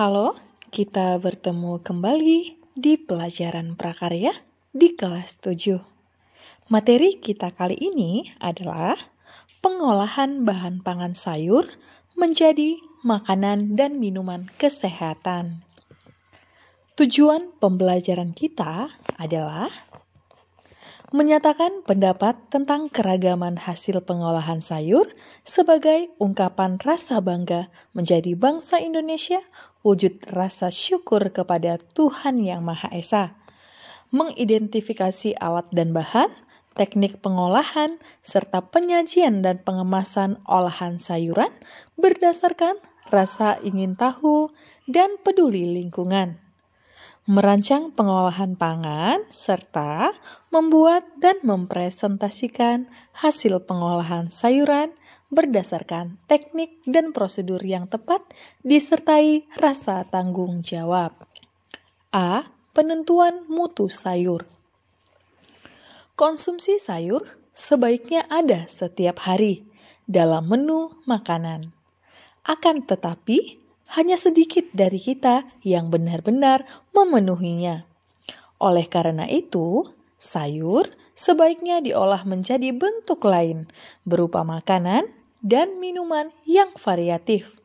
Halo, kita bertemu kembali di pelajaran prakarya di kelas 7. Materi kita kali ini adalah pengolahan bahan pangan sayur menjadi makanan dan minuman kesehatan. Tujuan pembelajaran kita adalah menyatakan pendapat tentang keragaman hasil pengolahan sayur sebagai ungkapan rasa bangga menjadi bangsa Indonesia, wujud rasa syukur kepada Tuhan Yang Maha Esa. Mengidentifikasi alat dan bahan, teknik pengolahan, serta penyajian dan pengemasan olahan sayuran berdasarkan rasa ingin tahu dan peduli lingkungan merancang pengolahan pangan, serta membuat dan mempresentasikan hasil pengolahan sayuran berdasarkan teknik dan prosedur yang tepat disertai rasa tanggung jawab. A. Penentuan mutu sayur. Konsumsi sayur sebaiknya ada setiap hari dalam menu makanan. Akan tetapi, hanya sedikit dari kita yang benar-benar memenuhinya. Oleh karena itu, sayur sebaiknya diolah menjadi bentuk lain, berupa makanan dan minuman yang variatif.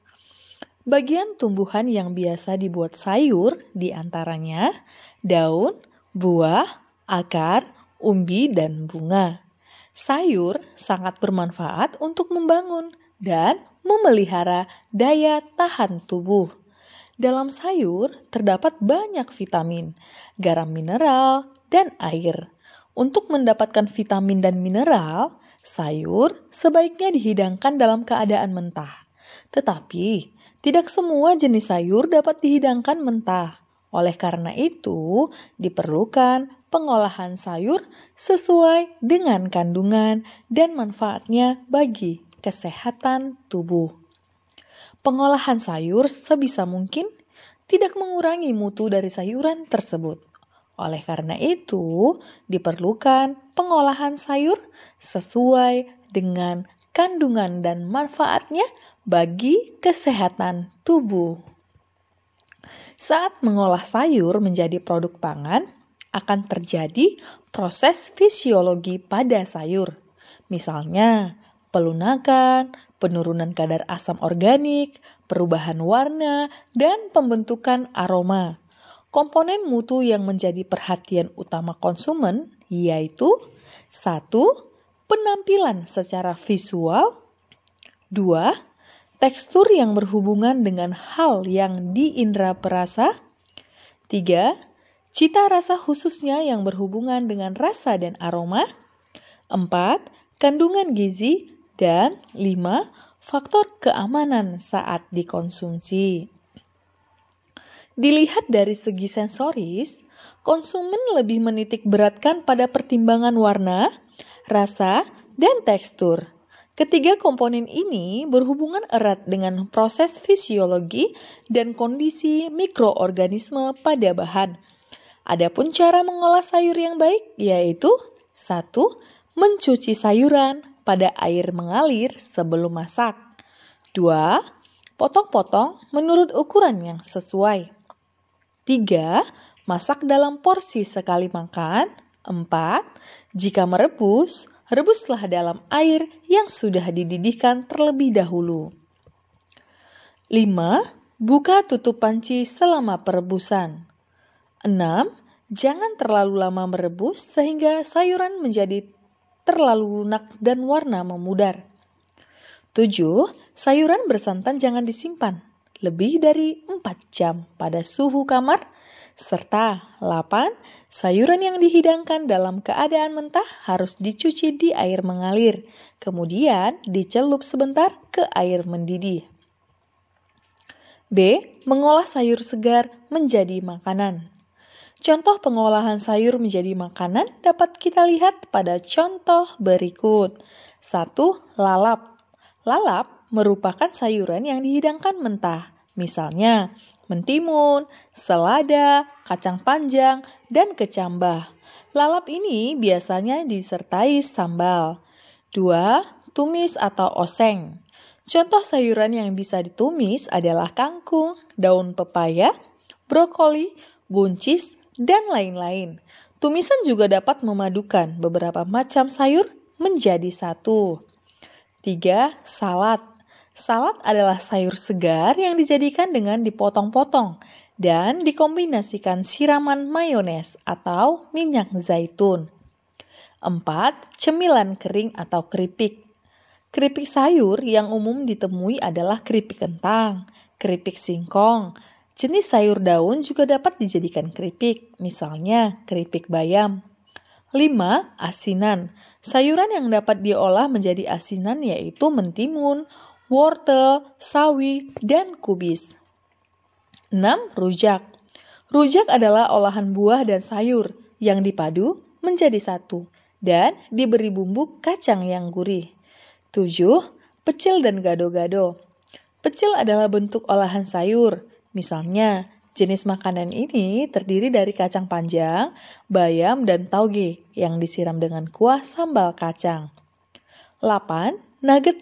Bagian tumbuhan yang biasa dibuat sayur diantaranya daun, buah, akar, umbi, dan bunga. Sayur sangat bermanfaat untuk membangun dan memelihara daya tahan tubuh. Dalam sayur terdapat banyak vitamin, garam mineral, dan air. Untuk mendapatkan vitamin dan mineral, sayur sebaiknya dihidangkan dalam keadaan mentah. Tetapi, tidak semua jenis sayur dapat dihidangkan mentah. Oleh karena itu, diperlukan pengolahan sayur sesuai dengan kandungan dan manfaatnya bagi kesehatan tubuh. Pengolahan sayur sebisa mungkin tidak mengurangi mutu dari sayuran tersebut. Oleh karena itu, diperlukan pengolahan sayur sesuai dengan kandungan dan manfaatnya bagi kesehatan tubuh. Saat mengolah sayur menjadi produk pangan, akan terjadi proses fisiologi pada sayur. Misalnya, pelunakan, penurunan kadar asam organik, perubahan warna, dan pembentukan aroma. Komponen mutu yang menjadi perhatian utama konsumen yaitu 1. Penampilan secara visual 2. Tekstur yang berhubungan dengan hal yang diindra perasa 3 cita rasa khususnya yang berhubungan dengan rasa dan aroma. 4. Kandungan gizi dan 5. Faktor keamanan saat dikonsumsi. Dilihat dari segi sensoris, konsumen lebih menitik beratkan pada pertimbangan warna, rasa, dan tekstur. Ketiga komponen ini berhubungan erat dengan proses fisiologi dan kondisi mikroorganisme pada bahan. Adapun cara mengolah sayur yang baik yaitu 1. mencuci sayuran, pada air mengalir sebelum masak. 2. Potong-potong menurut ukuran yang sesuai. 3. Masak dalam porsi sekali makan. 4. Jika merebus, rebuslah dalam air yang sudah dididihkan terlebih dahulu. 5. Buka tutup panci selama perebusan. 6. Jangan terlalu lama merebus sehingga sayuran menjadi terlalu lunak dan warna memudar. 7. Sayuran bersantan jangan disimpan lebih dari 4 jam pada suhu kamar serta 8. Sayuran yang dihidangkan dalam keadaan mentah harus dicuci di air mengalir, kemudian dicelup sebentar ke air mendidih. B. Mengolah sayur segar menjadi makanan. Contoh pengolahan sayur menjadi makanan dapat kita lihat pada contoh berikut. 1. Lalap. Lalap merupakan sayuran yang dihidangkan mentah. Misalnya, mentimun, selada, kacang panjang, dan kecambah. Lalap ini biasanya disertai sambal. 2. Tumis atau oseng. Contoh sayuran yang bisa ditumis adalah kangkung, daun pepaya, brokoli, buncis, dan lain-lain. Tumisan juga dapat memadukan beberapa macam sayur menjadi satu. 3. Salad. Salad adalah sayur segar yang dijadikan dengan dipotong-potong dan dikombinasikan siraman mayones atau minyak zaitun. 4. Cemilan kering atau keripik. Keripik sayur yang umum ditemui adalah keripik kentang, keripik singkong, Jenis sayur daun juga dapat dijadikan keripik, misalnya keripik bayam. 5. Asinan. Sayuran yang dapat diolah menjadi asinan yaitu mentimun, wortel, sawi, dan kubis. 6. Rujak. Rujak adalah olahan buah dan sayur yang dipadu menjadi satu dan diberi bumbu kacang yang gurih. 7. Pecel dan gado-gado. Pecel adalah bentuk olahan sayur Misalnya, jenis makanan ini terdiri dari kacang panjang, bayam, dan tauge yang disiram dengan kuah sambal kacang. 8. Nugget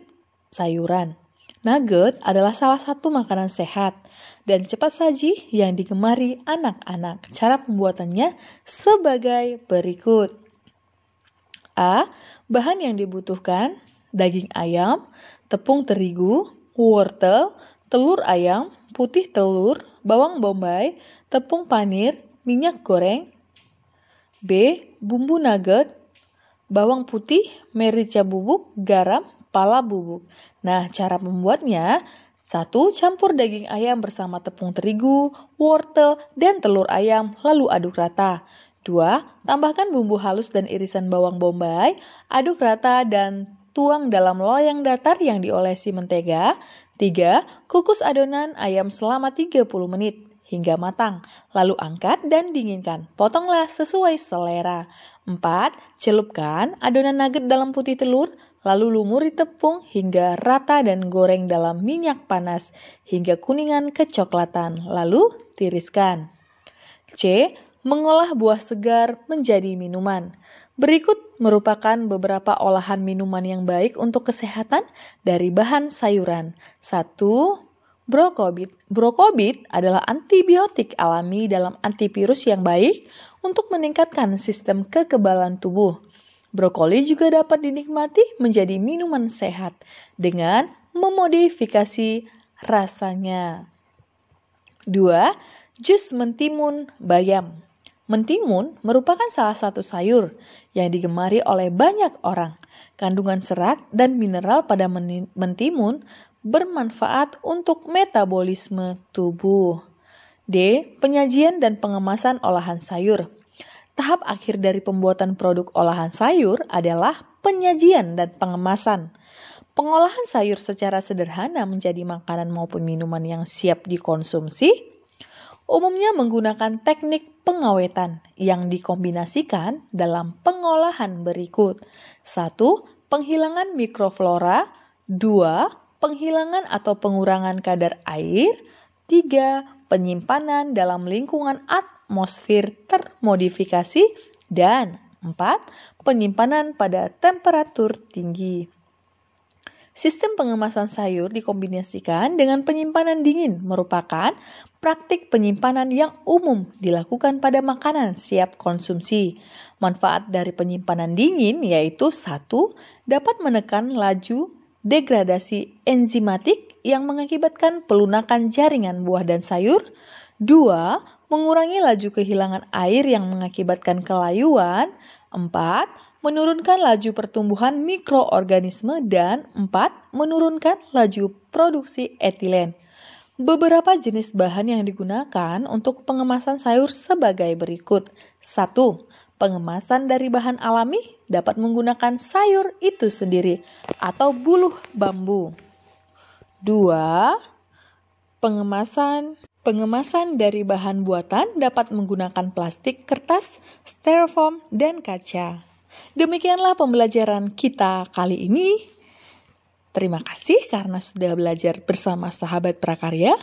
sayuran. Nugget adalah salah satu makanan sehat dan cepat saji yang digemari anak-anak. Cara pembuatannya sebagai berikut. A. Bahan yang dibutuhkan daging ayam, tepung terigu, wortel, telur ayam, putih telur, bawang bombay, tepung panir, minyak goreng. B. Bumbu nugget, bawang putih, merica bubuk, garam, pala bubuk. Nah, cara membuatnya 1. Campur daging ayam bersama tepung terigu, wortel, dan telur ayam, lalu aduk rata. 2. Tambahkan bumbu halus dan irisan bawang bombay, aduk rata dan tuang dalam loyang datar yang diolesi mentega. 3. Kukus adonan ayam selama 30 menit hingga matang, lalu angkat dan dinginkan. Potonglah sesuai selera. empat, Celupkan adonan nugget dalam putih telur, lalu lumuri tepung hingga rata dan goreng dalam minyak panas hingga kuningan kecoklatan, lalu tiriskan. C mengolah buah segar menjadi minuman. Berikut merupakan beberapa olahan minuman yang baik untuk kesehatan dari bahan sayuran. 1. Brokobit. Brokobit adalah antibiotik alami dalam antivirus yang baik untuk meningkatkan sistem kekebalan tubuh. Brokoli juga dapat dinikmati menjadi minuman sehat dengan memodifikasi rasanya. 2. Jus mentimun bayam. Mentimun merupakan salah satu sayur yang digemari oleh banyak orang. Kandungan serat dan mineral pada mentimun bermanfaat untuk metabolisme tubuh. D. Penyajian dan pengemasan olahan sayur. Tahap akhir dari pembuatan produk olahan sayur adalah penyajian dan pengemasan. Pengolahan sayur secara sederhana menjadi makanan maupun minuman yang siap dikonsumsi umumnya menggunakan teknik pengawetan yang dikombinasikan dalam pengolahan berikut. 1. Penghilangan mikroflora 2. Penghilangan atau pengurangan kadar air 3. Penyimpanan dalam lingkungan atmosfer termodifikasi dan 4. Penyimpanan pada temperatur tinggi. Sistem pengemasan sayur dikombinasikan dengan penyimpanan dingin merupakan Praktik penyimpanan yang umum dilakukan pada makanan siap konsumsi. Manfaat dari penyimpanan dingin yaitu satu, dapat menekan laju degradasi enzimatik yang mengakibatkan pelunakan jaringan buah dan sayur. Dua, mengurangi laju kehilangan air yang mengakibatkan kelayuan. Empat, menurunkan laju pertumbuhan mikroorganisme. Dan empat, menurunkan laju produksi etilen. Beberapa jenis bahan yang digunakan untuk pengemasan sayur sebagai berikut. 1. Pengemasan dari bahan alami dapat menggunakan sayur itu sendiri atau buluh bambu. 2. Pengemasan Pengemasan dari bahan buatan dapat menggunakan plastik, kertas, styrofoam, dan kaca. Demikianlah pembelajaran kita kali ini. Terima kasih karena sudah belajar bersama sahabat prakarya.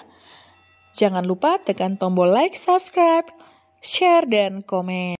Jangan lupa tekan tombol like, subscribe, share, dan komen.